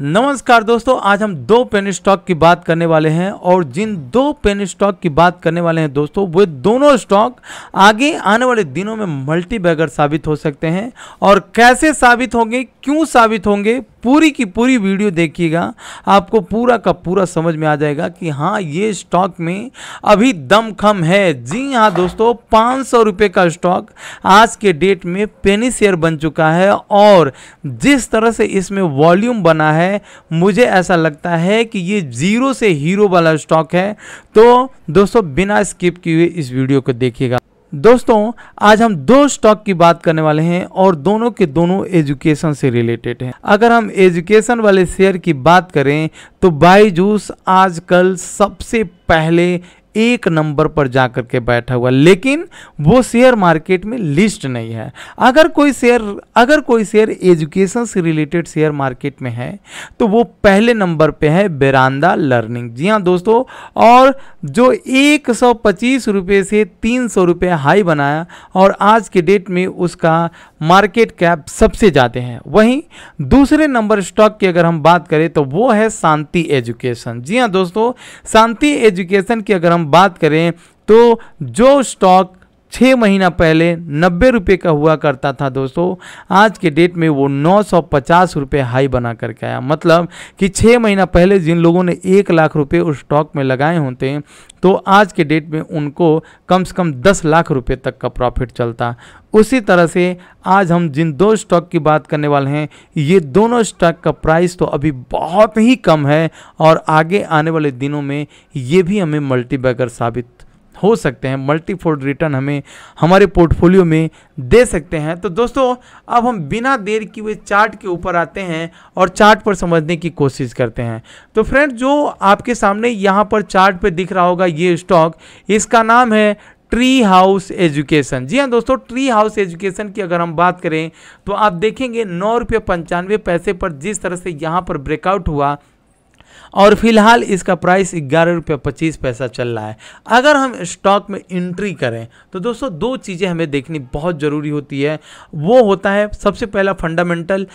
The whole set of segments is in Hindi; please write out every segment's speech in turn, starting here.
नमस्कार दोस्तों आज हम दो पेन स्टॉक की बात करने वाले हैं और जिन दो पेन स्टॉक की बात करने वाले हैं दोस्तों वे दोनों स्टॉक आगे आने वाले दिनों में मल्टी बैगर साबित हो सकते हैं और कैसे साबित होंगे क्यों साबित होंगे पूरी की पूरी वीडियो देखिएगा आपको पूरा का पूरा समझ में आ जाएगा कि हाँ ये स्टॉक में अभी दम खम है जी हाँ दोस्तों पाँच सौ रुपये का स्टॉक आज के डेट में पेनी शेयर बन चुका है और जिस तरह से इसमें वॉल्यूम बना है मुझे ऐसा लगता है कि ये जीरो से हीरो वाला स्टॉक है तो दोस्तों बिना स्किप किए इस वीडियो को देखिएगा दोस्तों आज हम दो स्टॉक की बात करने वाले हैं और दोनों के दोनों एजुकेशन से रिलेटेड हैं अगर हम एजुकेशन वाले शेयर की बात करें तो बाईजूस आजकल सबसे पहले एक नंबर पर जा कर के बैठा हुआ लेकिन वो शेयर मार्केट में लिस्ट नहीं है अगर कोई शेयर अगर कोई शेयर एजुकेशन से रिलेटेड शेयर मार्केट में है तो वो पहले नंबर पे है बेरानदा लर्निंग जी हाँ दोस्तों और जो एक सौ पच्चीस रुपये से तीन सौ रुपये हाई बनाया और आज के डेट में उसका मार्केट कैप सबसे ज़्यादा है वहीं दूसरे नंबर स्टॉक की अगर हम बात करें तो वो है शांति एजुकेशन जी हाँ दोस्तों शांति एजुकेशन की अगर हम बात करें तो जो स्टॉक छः महीना पहले नब्बे रुपये का हुआ करता था दोस्तों आज के डेट में वो नौ सौ पचास रुपये हाई बना करके आया मतलब कि छः महीना पहले जिन लोगों ने एक लाख रुपये उस स्टॉक में लगाए होते हैं तो आज के डेट में उनको कम से कम दस लाख रुपये तक का प्रॉफिट चलता उसी तरह से आज हम जिन दो स्टॉक की बात करने वाले हैं ये दोनों स्टॉक का प्राइस तो अभी बहुत ही कम है और आगे आने वाले दिनों में ये भी हमें मल्टीबैगर साबित हो सकते हैं मल्टीफोल्ड रिटर्न हमें हमारे पोर्टफोलियो में दे सकते हैं तो दोस्तों अब हम बिना देर किए हुए चार्ट के ऊपर आते हैं और चार्ट पर समझने की कोशिश करते हैं तो फ्रेंड जो आपके सामने यहाँ पर चार्ट पे दिख रहा होगा ये स्टॉक इसका नाम है ट्री हाउस एजुकेशन जी हाँ दोस्तों ट्री हाउस एजुकेशन की अगर हम बात करें तो आप देखेंगे नौ रुपये पंचानवे पैसे पर जिस तरह से यहाँ पर ब्रेकआउट हुआ और फिलहाल इसका प्राइस ग्यारह रुपये पच्चीस पैसा चल रहा है अगर हम स्टॉक में इंट्री करें तो दोस्तों दो चीज़ें हमें देखनी बहुत ज़रूरी होती है वो होता है सबसे पहला फंडामेंटल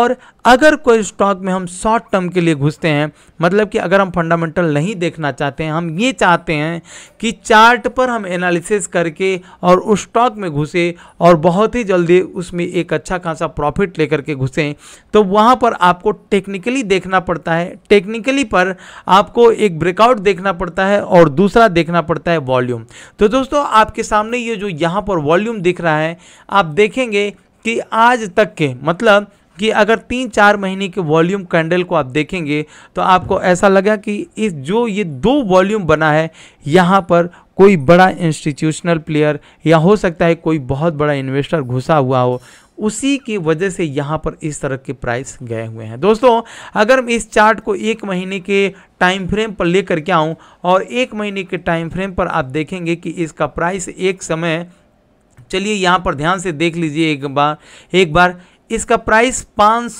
और अगर कोई स्टॉक में हम शॉर्ट टर्म के लिए घुसते हैं मतलब कि अगर हम फंडामेंटल नहीं देखना चाहते हैं हम ये चाहते हैं कि चार्ट पर हम एनालिसिस करके और उस स्टॉक में घुसे और बहुत ही जल्दी उसमें एक अच्छा खासा प्रॉफिट लेकर के घुसें तो वहाँ पर आपको टेक्निकली देखना पड़ता है टेक्निकली बेसिकली पर आपको एक ब्रेकआउट देखना पड़ता है और दूसरा देखना पड़ता है वॉल्यूम तो दोस्तों आपके सामने ये जो यहाँ पर वॉल्यूम दिख रहा है आप देखेंगे कि आज तक के मतलब कि अगर तीन चार महीने के वॉल्यूम कैंडल को आप देखेंगे तो आपको ऐसा लगा कि इस जो ये दो वॉल्यूम बना है यहाँ पर कोई बड़ा इंस्टीट्यूशनल प्लेयर या हो सकता है कोई बहुत बड़ा इन्वेस्टर घुसा हुआ हो उसी की वजह से यहाँ पर इस तरह के प्राइस गए हुए हैं दोस्तों अगर मैं इस चार्ट को एक महीने के टाइम फ्रेम पर लेकर के आऊँ और एक महीने के टाइम फ्रेम पर आप देखेंगे कि इसका प्राइस एक समय चलिए यहाँ पर ध्यान से देख लीजिए एक बार एक बार इसका प्राइस पाँच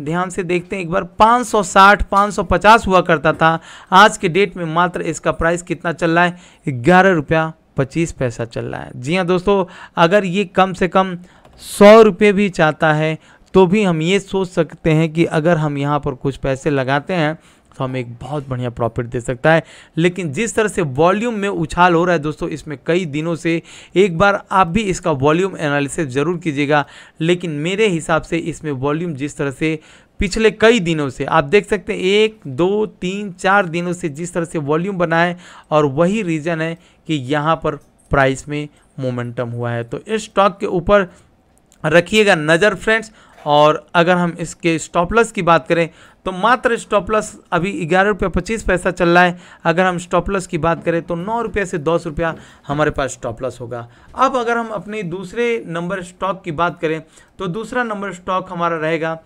ध्यान से देखते हैं एक बार 560 550 हुआ करता था आज के डेट में मात्र इसका प्राइस कितना चल रहा है ग्यारह रुपया पच्चीस पैसा चल रहा है जी हाँ दोस्तों अगर ये कम से कम सौ रुपये भी चाहता है तो भी हम ये सोच सकते हैं कि अगर हम यहाँ पर कुछ पैसे लगाते हैं तो हमें एक बहुत बढ़िया प्रॉफिट दे सकता है लेकिन जिस तरह से वॉल्यूम में उछाल हो रहा है दोस्तों इसमें कई दिनों से एक बार आप भी इसका वॉल्यूम एनालिसिस ज़रूर कीजिएगा लेकिन मेरे हिसाब से इसमें वॉल्यूम जिस तरह से पिछले कई दिनों से आप देख सकते हैं एक दो तीन चार दिनों से जिस तरह से वॉल्यूम बनाए और वही रीज़न है कि यहाँ पर प्राइस में मोमेंटम हुआ है तो इस स्टॉक के ऊपर रखिएगा नज़र फ्रेंड्स और अगर हम इसके स्टॉपलस की बात करें तो मात्र स्टॉपलस अभी ग्यारह रुपये पच्चीस पैसा चल रहा है अगर हम स्टॉपलस की बात करें तो नौ रुपये से दस रुपया हमारे पास स्टॉपलस होगा अब अगर हम अपने दूसरे नंबर स्टॉक की बात करें तो दूसरा नंबर स्टॉक हमारा रहेगा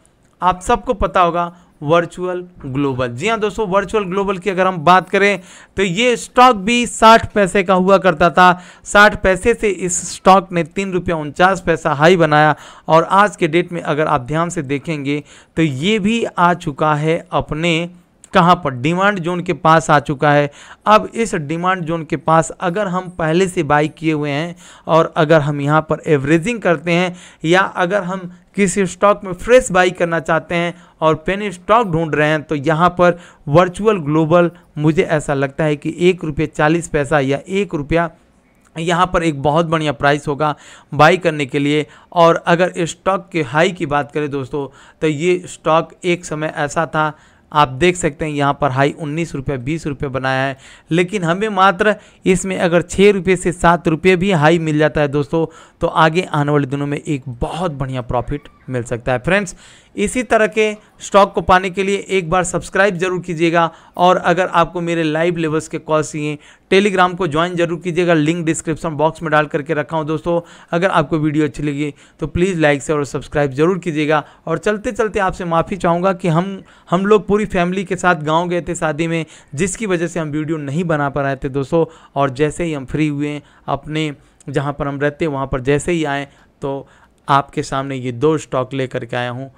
आप सबको पता होगा वर्चुअल ग्लोबल जी हाँ दोस्तों वर्चुअल ग्लोबल की अगर हम बात करें तो ये स्टॉक भी साठ पैसे का हुआ करता था साठ पैसे से इस स्टॉक ने तीन रुपया उनचास पैसा हाई बनाया और आज के डेट में अगर आप ध्यान से देखेंगे तो ये भी आ चुका है अपने कहाँ पर डिमांड जोन के पास आ चुका है अब इस डिमांड जोन के पास अगर हम पहले से बाई किए हुए हैं और अगर हम यहाँ पर एवरेजिंग करते हैं या अगर हम किसी स्टॉक में फ्रेश बाई करना चाहते हैं और पेन स्टॉक ढूंढ रहे हैं तो यहाँ पर वर्चुअल ग्लोबल मुझे ऐसा लगता है कि एक रुपये चालीस पैसा या एक रुपया यहाँ पर एक बहुत बढ़िया प्राइस होगा बाई करने के लिए और अगर स्टॉक के हाई की बात करें दोस्तों तो ये स्टॉक एक समय ऐसा था आप देख सकते हैं यहाँ पर हाई उन्नीस रुपये बीस रुपये बनाया है लेकिन हमें मात्र इसमें अगर छः रुपये से सात रुपये भी हाई मिल जाता है दोस्तों तो आगे आने वाले दिनों में एक बहुत बढ़िया प्रॉफिट मिल सकता है फ्रेंड्स इसी तरह के स्टॉक को पाने के लिए एक बार सब्सक्राइब जरूर कीजिएगा और अगर आपको मेरे लाइव लेवल्स के कॉल चाहिए टेलीग्राम को ज्वाइन जरूर कीजिएगा लिंक डिस्क्रिप्शन बॉक्स में डाल करके रखा हूँ दोस्तों अगर आपको वीडियो अच्छी लगी तो प्लीज़ लाइक से और सब्सक्राइब जरूर कीजिएगा और चलते चलते आपसे माफ़ी चाहूँगा कि हम हम लोग पूरी फैमिली के साथ गाँव गए थे शादी में जिसकी वजह से हम वीडियो नहीं बना पा रहे थे दोस्तों और जैसे ही हम फ्री हुए अपने जहाँ पर हम रहते हैं वहाँ पर जैसे ही आए तो आपके सामने ये दो स्टॉक लेकर के आया हूँ